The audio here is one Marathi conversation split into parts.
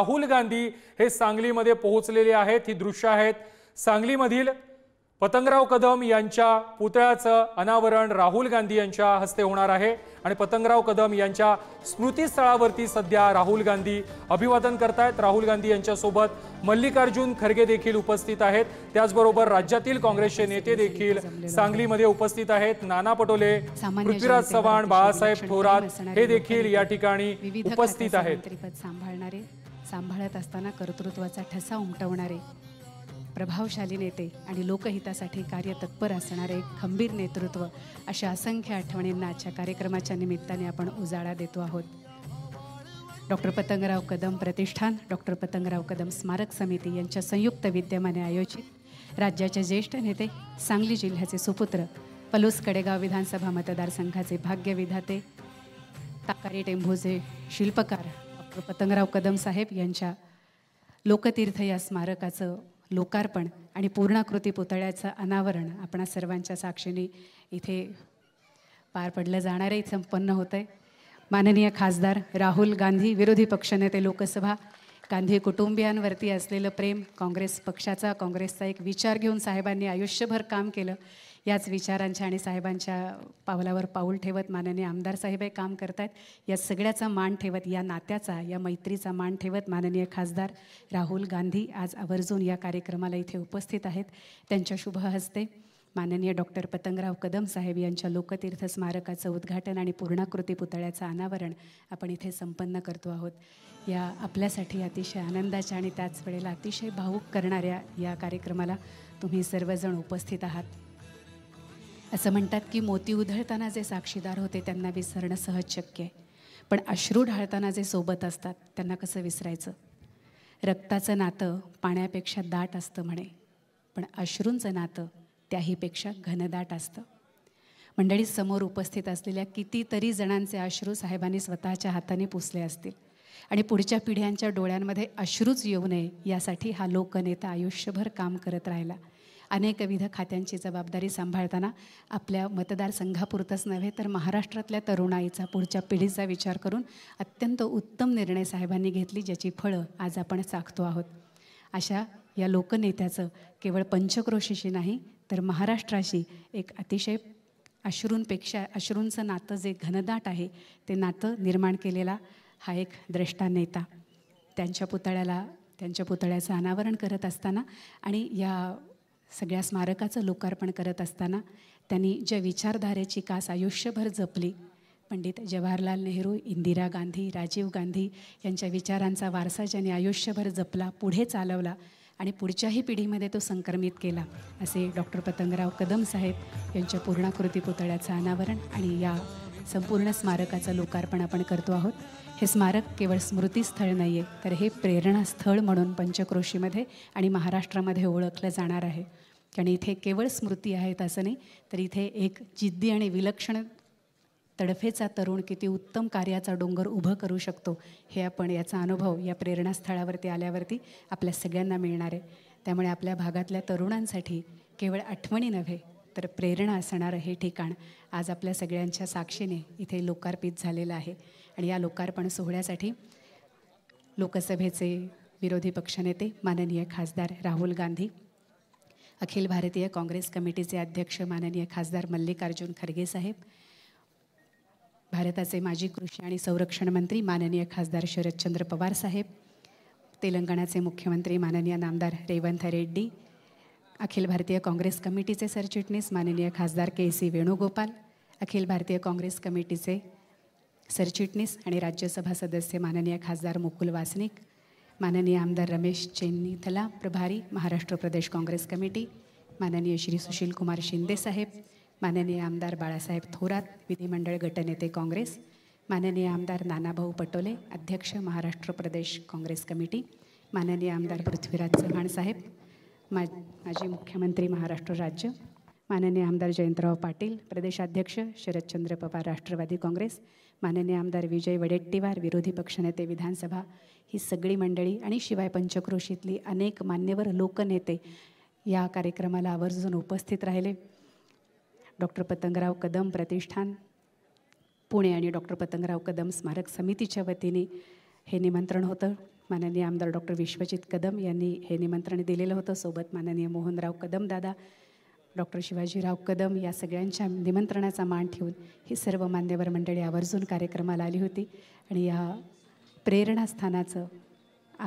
राहुल गांधी हे सांगलीमध्ये पोहोचलेले आहेत ही दृश्य आहेत सांगलीमधील पतंगराव कदम यांच्या पुतळ्याचं अनावरण राहुल गांधी यांच्या हस्ते होणार आहे आणि पतंगराव कदम यांच्या स्मृतीस्थळावरती सध्या राहुल गांधी अभिवादन करतायत राहुल गांधी यांच्यासोबत मल्लिकार्जुन खरगे देखील उपस्थित आहेत त्याचबरोबर राज्यातील काँग्रेसचे नेते देखील सांगलीमध्ये उपस्थित आहेत नाना पटोले पृथ्वीराज चव्हाण बाळासाहेब थोरात हे देखील या ठिकाणी उपस्थित आहेत सांभाळत असताना कर्तृत्वाचा ठसा उमटवणारे प्रभावशाली नेते आणि लोकहितासाठी कार्यतत्पर असणारे खंबीर नेतृत्व अशा असंख्य आठवणींना आजच्या कार्यक्रमाच्या निमित्ताने आपण उजाळा देतो आहोत डॉक्टर पतंगराव कदम प्रतिष्ठान डॉक्टर पतंगराव कदम स्मारक समिती यांच्या संयुक्त विद्यमाने आयोजित राज्याचे ज्येष्ठ नेते सांगली जिल्ह्याचे सुपुत्र पलूस कडेगाव विधानसभा मतदारसंघाचे भाग्यविधाते ताकारी टेंभूचे शिल्पकार पतंगराव कदम साहेब यांच्या लोकतीर्थ या स्मारकाचं लोकार्पण आणि पूर्णाकृती पुतळ्याचं अनावरण आपणा सर्वांच्या साक्षीने इथे पार पडलं जाणार संपन्न होतं आहे माननीय खासदार राहुल गांधी विरोधी पक्षनेते लोकसभा गांधी कुटुंबियांवरती असलेलं प्रेम काँग्रेस पक्षाचा काँग्रेसचा एक विचार घेऊन साहेबांनी आयुष्यभर काम केलं याच विचारांच्या आणि साहेबांच्या पावलावर पाऊल ठेवत माननीय आमदार साहेब हे काम करत आहेत या सगळ्याचा मान ठेवत या नात्याचा या मैत्रीचा मान ठेवत माननीय खासदार राहुल गांधी आज आवर्जून या कार्यक्रमाला इथे उपस्थित आहेत त्यांच्या शुभ हस्ते माननीय डॉक्टर पतंगराव कदम साहेब यांच्या लोकतीर्थ स्मारकाचं उद्घाटन आणि पूर्णाकृती पुतळ्याचं अनावरण आपण इथे संपन्न करतो आहोत या आपल्यासाठी अतिशय आनंदाच्या आणि त्याच वेळेला अतिशय भावूक करणाऱ्या या कार्यक्रमाला तुम्ही सर्वजण उपस्थित आहात असं म्हणतात की मोती उधळताना जे साक्षीदार होते त्यांना विसरणं सहज शक्य आहे पण अश्रू ढाळताना जे सोबत असतात त्यांना कसं विसरायचं रक्ताचं नातं पाण्यापेक्षा दाट असतं म्हणे पण अश्रूंचं नातं त्याहीपेक्षा घनदाट असतं मंडळी समोर उपस्थित असलेल्या कितीतरी जणांचे अश्रू साहेबांनी स्वतःच्या हाताने पुसले असतील आणि पुढच्या पिढ्यांच्या डोळ्यांमध्ये अश्रूच येऊ नये यासाठी हा लोकनेता आयुष्यभर काम करत राहिला अनेक अनेकविध खात्यांची जबाबदारी सांभाळताना आपल्या मतदारसंघापुरतंच नव्हे तर महाराष्ट्रातल्या तरुणाईचा पुढच्या पिढीचा विचार करून अत्यंत उत्तम निर्णय साहेबांनी घेतली ज्याची फळं आज आपण चाखतो आहोत अशा या लोकनेत्याचं केवळ पंचक्रोशीशी नाही तर महाराष्ट्राशी एक अतिशय अश्रूंपेक्षा अश्रूंचं नातं जे घनदाट आहे ते नातं निर्माण केलेला हा एक द्रष्टा नेता त्यांच्या पुतळ्याला त्यांच्या पुतळ्याचं अनावरण करत असताना आणि या सगळ्या स्मारकाचं लोकार्पण करत असताना त्यांनी ज्या विचारधारेची कास आयुष्यभर जपली पंडित जवाहरलाल नेहरू इंदिरा गांधी राजीव गांधी यांच्या विचारांचा वारसा ज्यांनी आयुष्यभर जपला पुढे चालवला आणि पुढच्याही पिढीमध्ये तो संक्रमित केला असे डॉक्टर पतंगराव कदम साहेब यांच्या पूर्णाकृती पुतळ्याचं अनावरण आणि या संपूर्ण स्मारकाचं लोकार्पण आपण करतो आहोत हे स्मारक केवळ स्मृतीस्थळ नाही आहे तर हे प्रेरणास्थळ म्हणून पंचक्रोशीमध्ये आणि महाराष्ट्रामध्ये ओळखलं जाणार आहे कारण इथे केवळ स्मृती आहेत असं नाही तर इथे एक जिद्दी आणि विलक्षण तडफेचा तरुण किती उत्तम कार्याचा डोंगर उभं करू शकतो हे आपण याचा अनुभव या प्रेरणास्थळावरती आल्यावरती आपल्या सगळ्यांना मिळणार आहे त्यामुळे आपल्या भागातल्या तरुणांसाठी केवळ आठवणी नव्हे तर प्रेरणा असणारं हे ठिकाण आज आपल्या सगळ्यांच्या साक्षीने इथे लोकार्पित झालेलं आहे आणि या लोकार्पण सोहळ्यासाठी लोकसभेचे विरोधी पक्षनेते माननीय खासदार राहुल गांधी अखिल भारतीय काँग्रेस कमिटीचे अध्यक्ष माननीय खासदार मल्लिकार्जुन खरगे साहेब भारताचे माजी कृषी आणि संरक्षण मंत्री माननीय खासदार शरदचंद्र पवार साहेब तेलंगणाचे मुख्यमंत्री माननीय नामदार रेवंत रेड्डी अखिल भारतीय काँग्रेस कमिटीचे सरचिटणीस माननीय खासदार के सी वेणुगोपाल अखिल भारतीय काँग्रेस कमिटीचे सरचिटणीस आणि राज्यसभा सदस्य माननीय खासदार मुकुल वासनिक माननीय आमदार रमेश चेन्नीथला प्रभारी महाराष्ट्र प्रदेश काँग्रेस कमिटी माननीय श्री सुशीलकुमार साहेब माननीय आमदार बाळासाहेब थोरात विधिमंडळ गटनेते काँग्रेस माननीय आमदार नानाभाऊ पटोले अध्यक्ष महाराष्ट्र प्रदेश काँग्रेस कमिटी माननीय आमदार पृथ्वीराज चव्हाण साहेब मा माजी मुख्यमंत्री महाराष्ट्र राज्य माननीय आमदार जयंतराव पाटील प्रदेशाध्यक्ष शरदचंद्र पवार राष्ट्रवादी काँग्रेस माननीय आमदार विजय वडेट्टीवार विरोधी पक्षनेते विधानसभा ही सगळी मंडळी आणि शिवाय पंचक्रोशीतली अनेक मान्यवर लोकनेते या कार्यक्रमाला आवर्जून उपस्थित राहिले डॉक्टर पतंगराव कदम प्रतिष्ठान पुणे आणि डॉक्टर पतंगराव कदम स्मारक समितीच्या वतीने हे निमंत्रण होतं माननीय आमदार डॉक्टर विश्वजित कदम यांनी हे निमंत्रण दिलेलं होतं सोबत माननीय मोहनराव कदम दादा डॉक्टर शिवाजीराव कदम या सगळ्यांच्या निमंत्रणाचा मान ठेवून ही सर्व मान्यवर मंडळी आवर्जून कार्यक्रमाला आली होती आणि या प्रेरणास्थानाचं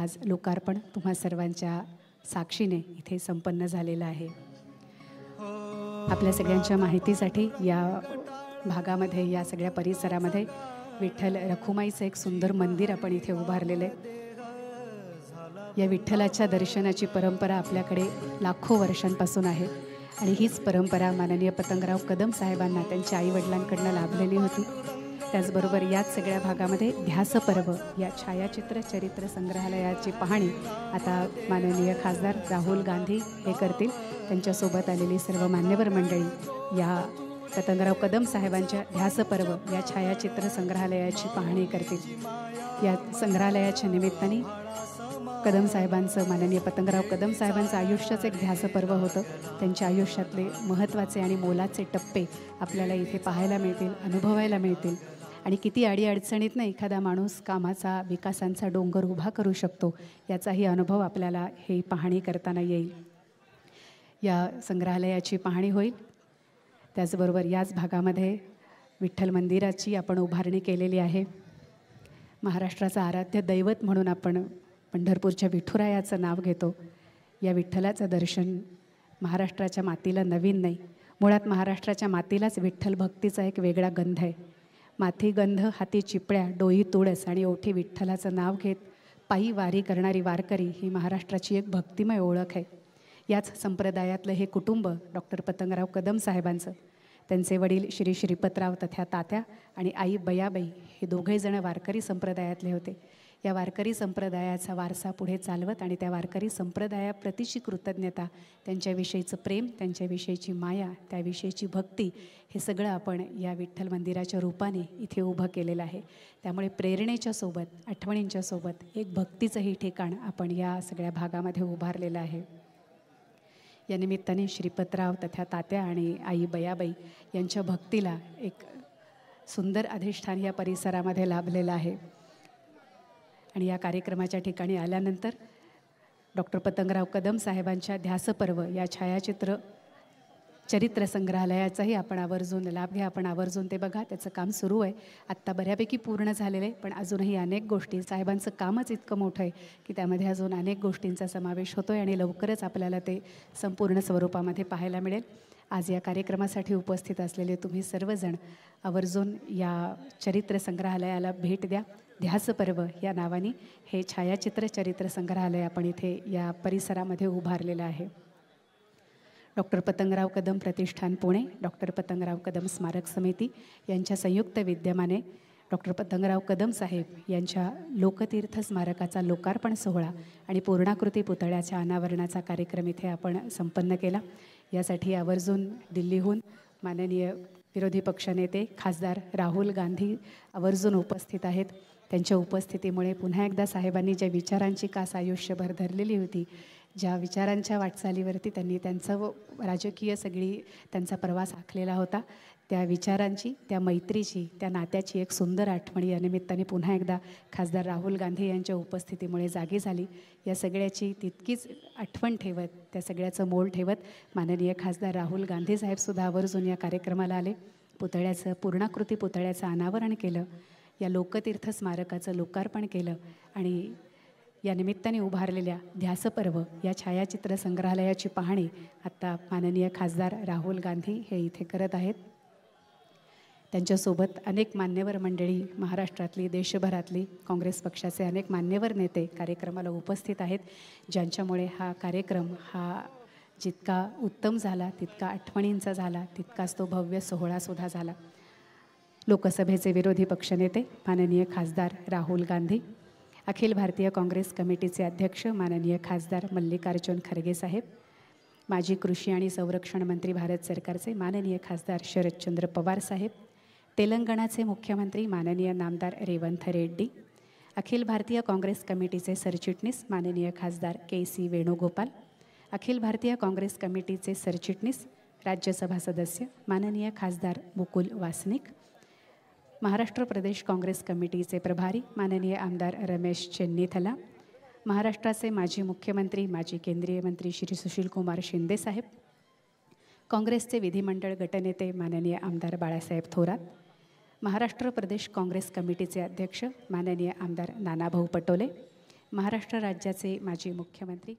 आज लोकार्पण तुम्हा सर्वांच्या साक्षीने इथे संपन्न झालेलं आहे आपल्या सगळ्यांच्या माहितीसाठी या भागामध्ये या सगळ्या परिसरामध्ये विठ्ठल रखुमाईचं एक सुंदर मंदिर आपण इथे उभारलेलं आहे या विठ्ठलाच्या दर्शनाची परंपरा आपल्याकडे लाखो वर्षांपासून आहे आणि हीच परंपरा माननीय पतंगराव कदम साहेबांना त्यांच्या आईवडिलांकडनं लाभलेली होती त्याचबरोबर याच सगळ्या भागामध्ये ध्यासपर्व या छायाचित्र चरित्र संग्रहालयाची पाहणी आता माननीय खासदार राहुल गांधी हे करतील त्यांच्यासोबत आलेली सर्व मान्यवर मंडळी या पतंगराव कदम साहेबांच्या पर्व या छायाचित्र संग्रहालयाची पाहणी करतील या संग्रहालयाच्या निमित्ताने कदम साहेबांचं माननीय पतंगराव कदम साहेबांचं आयुष्याचं एक ध्यासपर्व होतं त्यांच्या आयुष्यातले महत्त्वाचे आणि मोलाचे टप्पे आपल्याला इथे पाहायला मिळतील अनुभवायला मिळतील आणि किती अडीअडचणीतनं एखादा माणूस कामाचा विकासांचा डोंगर उभा करू शकतो याचाही अनुभव आपल्याला हे पाहणी करताना येईल या संग्रहालयाची पाहणी होईल त्याचबरोबर याच भागामध्ये विठ्ठल मंदिराची आपण उभारणी केलेली आहे महाराष्ट्राचं आराध्य दैवत म्हणून आपण पंढरपूरच्या विठुरायाचं नाव घेतो या विठ्ठलाचं दर्शन महाराष्ट्राच्या मातीला नवीन नाही मुळात महाराष्ट्राच्या मातीलाच विठ्ठल भक्तीचा एक वेगळा गंध आहे माथी गंध हाती चिपळ्या डोई तुळस आणि ओठी विठ्ठलाचं नाव घेत पायी वारी करणारी वारकरी ही महाराष्ट्राची एक भक्तिमय ओळख आहे याच संप्रदायातलं हे कुटुंब डॉक्टर पतंगराव कदम साहेबांचं त्यांचे वडील श्री श्रीपतराव तथ्या तात्या आणि आई बयाबाई हे दोघेजणं वारकरी संप्रदायातले होते या वारकरी संप्रदायाचा वारसा पुढे चालवत आणि त्या वारकरी संप्रदायाप्रतीची कृतज्ञता त्यांच्याविषयीचं प्रेम त्यांच्याविषयीची माया त्याविषयीची भक्ती हे सगळं आपण या विठ्ठल मंदिराच्या रूपाने इथे उभं केलेलं आहे त्यामुळे प्रेरणेच्या सोबत आठवणींच्या सोबत एक भक्तीचंही ठिकाण आपण या सगळ्या भागामध्ये उभारलेलं आहे या निमित्ताने श्रीपतराव तथा तात्या आणि आई बयाबाई यांच्या भक्तीला एक सुंदर अधिष्ठान या परिसरामध्ये लाभलेलं आहे आणि या कार्यक्रमाच्या ठिकाणी आल्यानंतर डॉक्टर पतंगराव कदम साहेबांच्या ध्यासपर्व या छायाचित्र चरित्र संग्रहालयाचाही आपण आवर्जून लाभ घ्या आपण आवर्जून ते बघा त्याचं काम सुरू आहे आत्ता बऱ्यापैकी पूर्ण झालेलं आहे पण अजूनही अनेक गोष्टी साहेबांचं कामच इतकं मोठं आहे की त्यामध्ये अजून अनेक गोष्टींचा समावेश होतो आहे आणि लवकरच आपल्याला ते संपूर्ण स्वरूपामध्ये पाहायला मिळेल आज या कार्यक्रमासाठी उपस्थित असलेले तुम्ही सर्वजण आवर्जून या चरित्र संग्रहालयाला भेट द्या ध्यास पर्व या नावाने हे छायाचित्र चरित्र संग्रहालय आपण इथे या परिसरामध्ये उभारलेलं आहे डॉक्टर पतंगराव कदम प्रतिष्ठान पुणे डॉक्टर पतंगराव कदम स्मारक समिती यांच्या संयुक्त विद्यमाने डॉक्टर पतंगराव कदम साहेब यांच्या लोकतीर्थ स्मारकाचा लोकार्पण सोहळा आणि पूर्णाकृती पुतळ्याच्या अनावरणाचा कार्यक्रम इथे आपण संपन्न केला यासाठी आवर्जून दिल्लीहून माननीय विरोधी पक्षनेते खासदार राहुल गांधी आवर्जून उपस्थित आहेत त्यांच्या उपस्थितीमुळे पुन्हा एकदा साहेबांनी ज्या विचारांची कास आयुष्यभर धरलेली होती ज्या विचारांच्या वाटचालीवरती त्यांनी त्यांचं राजकीय सगळी त्यांचा प्रवास आखलेला होता त्या विचारांची त्या मैत्रीची त्या नात्याची एक सुंदर आठवण या निमित्ताने पुन्हा एकदा खासदार राहुल गांधी यांच्या उपस्थितीमुळे जागी झाली या सगळ्याची तितकीच आठवण ठेवत त्या सगळ्याचं मोल ठेवत माननीय खासदार राहुल गांधी साहेबसुद्धा आवर्जून या कार्यक्रमाला आले पुतळ्याचं पूर्णाकृती पुतळ्याचं अनावरण केलं या लोकतीर्थ स्मारकाचं लोकार्पण केलं आणि या निमित्ताने उभारलेल्या ध्यासपर्व या छायाचित्र संग्रहालयाची पाहणी आत्ता माननीय खासदार राहुल गांधी हे इथे करत आहेत त्यांच्यासोबत अनेक मान्यवर मंडळी महाराष्ट्रातली देशभरातली काँग्रेस पक्षाचे अनेक मान्यवर नेते कार्यक्रमाला उपस्थित आहेत ज्यांच्यामुळे हा कार्यक्रम हा जितका उत्तम झाला तितका आठवणींचा झाला तितकाच तो भव्य सोहळासुद्धा झाला लोकसभेचे विरोधी पक्षनेते माननीय खासदार राहुल गांधी अखिल भारतीय काँग्रेस कमिटीचे अध्यक्ष माननीय खासदार मल्लिकार्जुन खरगे साहेब माजी कृषी आणि संरक्षण मंत्री भारत सरकारचे माननीय खासदार शरदचंद्र पवार साहेब तेलंगणाचे मुख्यमंत्री माननीय नामदार रेवंथ रेड्डी अखिल भारतीय काँग्रेस कमिटीचे सरचिटणीस माननीय खासदार के सी वेणुगोपाल अखिल भारतीय काँग्रेस कमिटीचे सरचिटणीस राज्यसभा सदस्य माननीय खासदार मुकुल वासनिक महाराष्ट्र प्रदेश काँग्रेस कमिटीचे प्रभारी माननीय आमदार रमेश चेन्नीथला महाराष्ट्राचे माजी मुख्यमंत्री माजी केंद्रीय मंत्री श्री सुशीलकुमार शिंदेसाहेब काँग्रेसचे विधिमंडळ गटनेते माननीय आमदार बाळासाहेब थोरात महाराष्ट्र प्रदेश काँग्रेस कमिटीचे अध्यक्ष माननीय आमदार नानाभाऊ पटोले महाराष्ट्र राज्याचे माजी मुख्यमंत्री